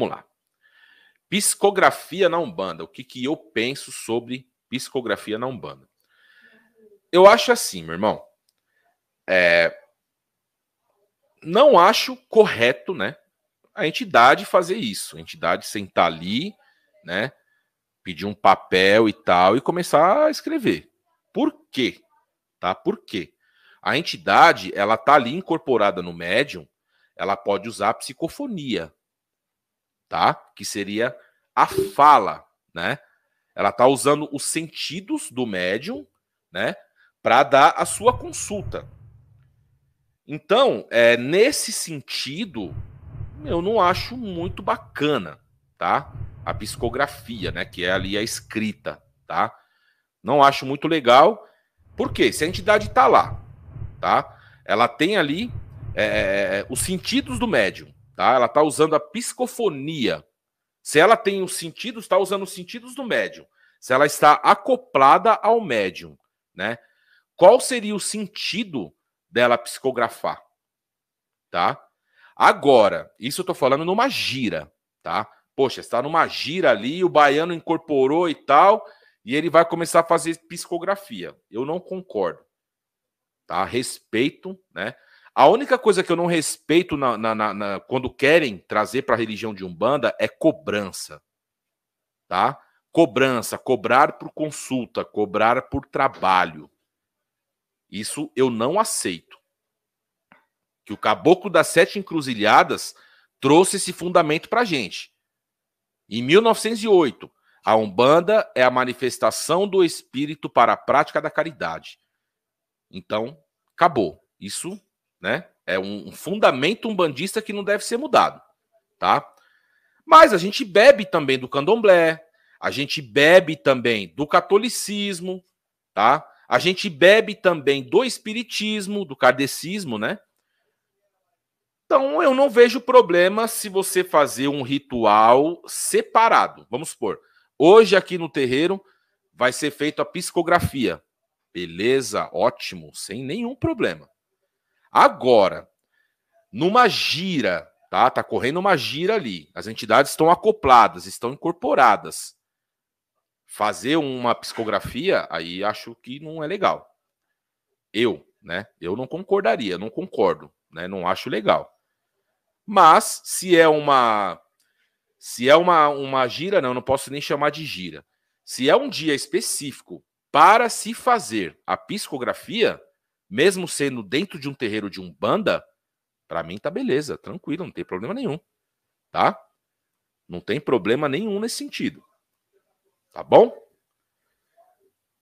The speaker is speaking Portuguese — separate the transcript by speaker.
Speaker 1: Vamos lá. Psicografia na Umbanda. O que, que eu penso sobre psicografia na Umbanda? Eu acho assim, meu irmão. É... Não acho correto, né? A entidade fazer isso. A entidade sentar ali, né? Pedir um papel e tal e começar a escrever. Por quê? Tá? Por quê? A entidade, ela tá ali incorporada no médium, ela pode usar psicofonia, tá? Que seria a fala, né? Ela tá usando os sentidos do médium, né, para dar a sua consulta. Então, é, nesse sentido, eu não acho muito bacana, tá? A psicografia, né, que é ali a escrita, tá? Não acho muito legal, porque se a entidade tá lá, tá? Ela tem ali é, é, é os sentidos do médium. Tá? Ela está usando a psicofonia. Se ela tem os sentidos, está usando os sentidos do médium. Se ela está acoplada ao médium, né? Qual seria o sentido dela psicografar? Tá? Agora, isso eu tô falando numa gira, tá? Poxa, está numa gira ali, o baiano incorporou e tal, e ele vai começar a fazer psicografia. Eu não concordo. Tá? Respeito, né? A única coisa que eu não respeito na, na, na, quando querem trazer para a religião de Umbanda é cobrança. Tá? Cobrança, cobrar por consulta, cobrar por trabalho. Isso eu não aceito. Que o caboclo das sete encruzilhadas trouxe esse fundamento para a gente. Em 1908, a Umbanda é a manifestação do espírito para a prática da caridade. Então, acabou. Isso né? É um fundamento umbandista que não deve ser mudado, tá? Mas a gente bebe também do candomblé, a gente bebe também do catolicismo, tá? A gente bebe também do espiritismo, do kardecismo, né? Então eu não vejo problema se você fazer um ritual separado. Vamos supor, hoje aqui no terreiro vai ser feita a psicografia. Beleza, ótimo, sem nenhum problema. Agora, numa gira, tá? Tá correndo uma gira ali. As entidades estão acopladas, estão incorporadas. Fazer uma psicografia, aí acho que não é legal. Eu, né? Eu não concordaria, não concordo, né? Não acho legal. Mas se é uma se é uma uma gira, não, não posso nem chamar de gira. Se é um dia específico para se fazer a psicografia, mesmo sendo dentro de um terreiro de umbanda, para mim tá beleza, tranquilo, não tem problema nenhum, tá? Não tem problema nenhum nesse sentido, tá bom?